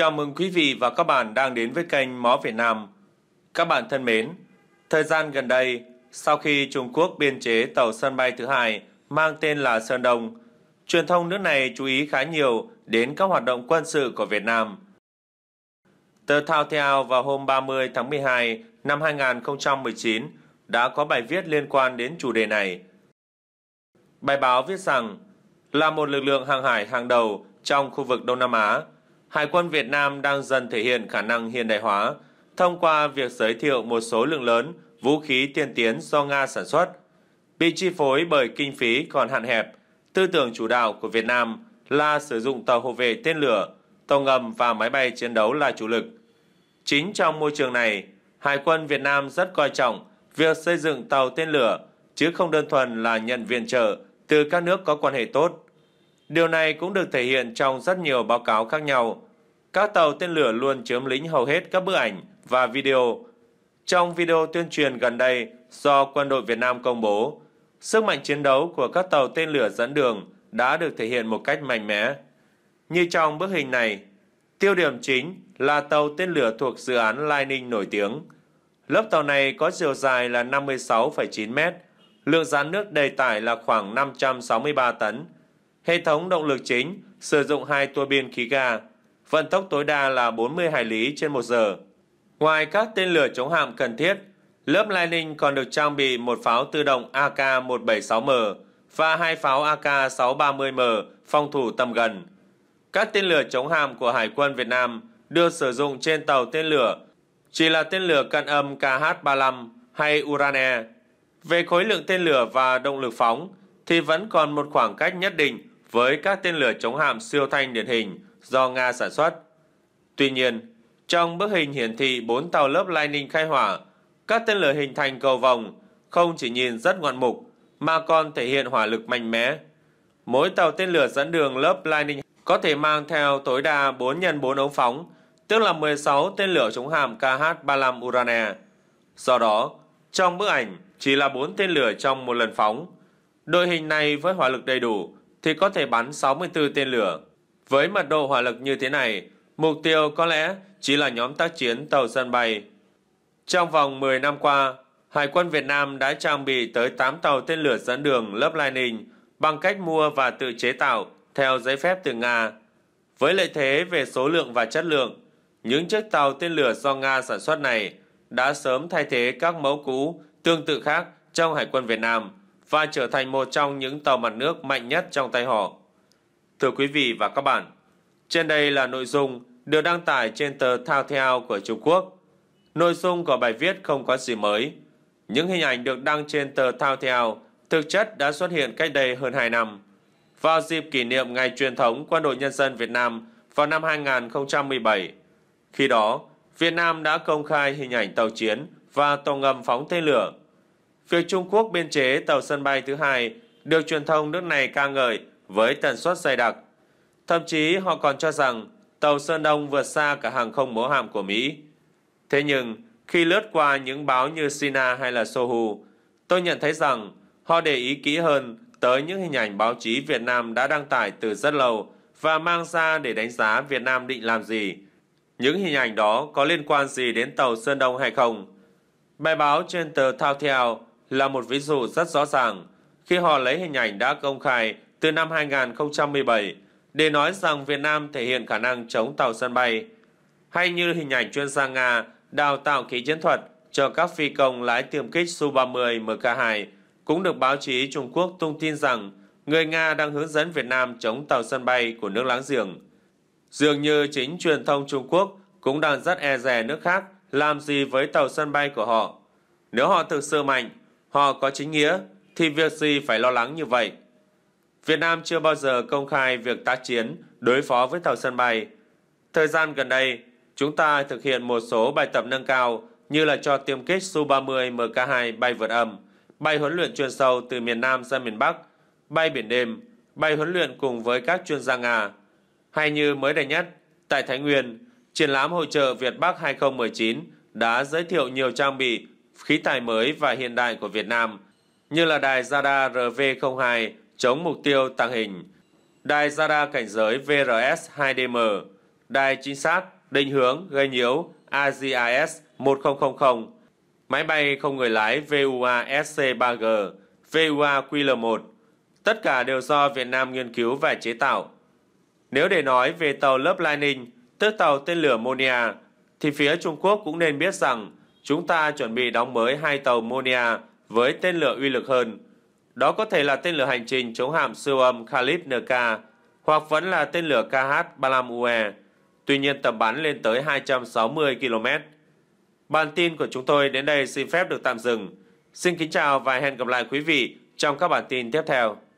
Chào mừng quý vị và các bạn đang đến với kênh Mó Việt Nam. Các bạn thân mến, thời gian gần đây, sau khi Trung Quốc biên chế tàu sân bay thứ hai mang tên là Sơn Đông, truyền thông nước này chú ý khá nhiều đến các hoạt động quân sự của Việt Nam. Tờ Thao Theo vào hôm 30 tháng 12 năm 2019 đã có bài viết liên quan đến chủ đề này. Bài báo viết rằng, là một lực lượng hàng hải hàng đầu trong khu vực Đông Nam Á, Hải quân Việt Nam đang dần thể hiện khả năng hiện đại hóa thông qua việc giới thiệu một số lượng lớn vũ khí tiên tiến do Nga sản xuất. Bị chi phối bởi kinh phí còn hạn hẹp, tư tưởng chủ đạo của Việt Nam là sử dụng tàu hộ vệ tên lửa, tàu ngầm và máy bay chiến đấu là chủ lực. Chính trong môi trường này, Hải quân Việt Nam rất coi trọng việc xây dựng tàu tên lửa chứ không đơn thuần là nhận viện trợ từ các nước có quan hệ tốt. Điều này cũng được thể hiện trong rất nhiều báo cáo khác nhau các tàu tên lửa luôn chiếm lĩnh hầu hết các bức ảnh và video. Trong video tuyên truyền gần đây do quân đội Việt Nam công bố, sức mạnh chiến đấu của các tàu tên lửa dẫn đường đã được thể hiện một cách mạnh mẽ. Như trong bức hình này, tiêu điểm chính là tàu tên lửa thuộc dự án Lightning nổi tiếng. Lớp tàu này có chiều dài là 56,9 mét, lượng rán nước đầy tải là khoảng 563 tấn. Hệ thống động lực chính sử dụng hai tua bin khí ga vận tốc tối đa là 40 hải lý trên 1 giờ. Ngoài các tên lửa chống hạm cần thiết, lớp Lightning còn được trang bị một pháo tự động AK-176M và hai pháo AK-630M phòng thủ tầm gần. Các tên lửa chống hạm của Hải quân Việt Nam được sử dụng trên tàu tên lửa chỉ là tên lửa cận âm KH-35 hay Urane. Về khối lượng tên lửa và động lực phóng thì vẫn còn một khoảng cách nhất định với các tên lửa chống hạm siêu thanh điển hình do Nga sản xuất. Tuy nhiên, trong bức hình hiển thị 4 tàu lớp Lightning khai hỏa, các tên lửa hình thành cầu vòng không chỉ nhìn rất ngoạn mục mà còn thể hiện hỏa lực mạnh mẽ. Mỗi tàu tên lửa dẫn đường lớp Lightning có thể mang theo tối đa 4 x 4 ống phóng, tức là 16 tên lửa chống hạm KH-35 Urane. Do đó, trong bức ảnh chỉ là 4 tên lửa trong một lần phóng. Đội hình này với hỏa lực đầy đủ thì có thể bắn 64 tên lửa. Với mật độ hỏa lực như thế này, mục tiêu có lẽ chỉ là nhóm tác chiến tàu sân bay. Trong vòng 10 năm qua, Hải quân Việt Nam đã trang bị tới 8 tàu tên lửa dẫn đường lớp Lightning bằng cách mua và tự chế tạo theo giấy phép từ Nga. Với lợi thế về số lượng và chất lượng, những chiếc tàu tên lửa do Nga sản xuất này đã sớm thay thế các mẫu cũ tương tự khác trong Hải quân Việt Nam và trở thành một trong những tàu mặt nước mạnh nhất trong tay họ. Thưa quý vị và các bạn, trên đây là nội dung được đăng tải trên tờ Thao Theo của Trung Quốc. Nội dung của bài viết không có gì mới. Những hình ảnh được đăng trên tờ Thao Theo thực chất đã xuất hiện cách đây hơn 2 năm. Vào dịp kỷ niệm Ngày Truyền thống Quân đội Nhân dân Việt Nam vào năm 2017, khi đó Việt Nam đã công khai hình ảnh tàu chiến và tàu ngầm phóng tên lửa. Việc Trung Quốc biên chế tàu sân bay thứ hai được truyền thông nước này ca ngợi với tần suất dày đặc. Thậm chí họ còn cho rằng tàu Sơn Đông vượt xa cả hàng không mẫu hạm của Mỹ. Thế nhưng, khi lướt qua những báo như Sina hay là Sohu, tôi nhận thấy rằng họ để ý kỹ hơn tới những hình ảnh báo chí Việt Nam đã đăng tải từ rất lâu và mang ra để đánh giá Việt Nam định làm gì. Những hình ảnh đó có liên quan gì đến tàu Sơn Đông hay không? Bài báo trên tờ Thao Theo là một ví dụ rất rõ ràng khi họ lấy hình ảnh đã công khai từ năm 2017 để nói rằng Việt Nam thể hiện khả năng chống tàu sân bay, hay như hình ảnh chuyên gia Nga đào tạo kỹ chiến thuật cho các phi công lái tiêm kích Su-30 MK2 cũng được báo chí Trung Quốc tung tin rằng người Nga đang hướng dẫn Việt Nam chống tàu sân bay của nước láng giềng. Dường như chính truyền thông Trung Quốc cũng đang rất e rè nước khác làm gì với tàu sân bay của họ. Nếu họ thực sự mạnh, họ có chính nghĩa, thì việc gì phải lo lắng như vậy? Việt Nam chưa bao giờ công khai việc tác chiến đối phó với tàu sân bay. Thời gian gần đây, chúng ta thực hiện một số bài tập nâng cao như là cho tiêm kích Su-30 MK2 bay vượt âm, bay huấn luyện chuyên sâu từ miền Nam ra miền Bắc, bay biển đêm, bay huấn luyện cùng với các chuyên gia Nga. Hay như mới đây nhất, tại Thái Nguyên, triển lãm hội trợ Việt Bắc 2019 đã giới thiệu nhiều trang bị, khí tài mới và hiện đại của Việt Nam, như là đài radar RV02 chống mục tiêu tàng hình, đài radar cảnh giới VRS-2DM, đài trinh sát định hướng, gây nhiễu AGIS-1000, máy bay không người lái VUA SC-3G, VUA QL-1. Tất cả đều do Việt Nam nghiên cứu và chế tạo. Nếu để nói về tàu lớp Lightning, tức tàu tên lửa Monia, thì phía Trung Quốc cũng nên biết rằng chúng ta chuẩn bị đóng mới hai tàu Monia với tên lửa uy lực hơn – đó có thể là tên lửa hành trình chống hạm siêu âm Khalid NK hoặc vẫn là tên lửa KH-35UE, tuy nhiên tầm bắn lên tới 260 km. Bản tin của chúng tôi đến đây xin phép được tạm dừng. Xin kính chào và hẹn gặp lại quý vị trong các bản tin tiếp theo.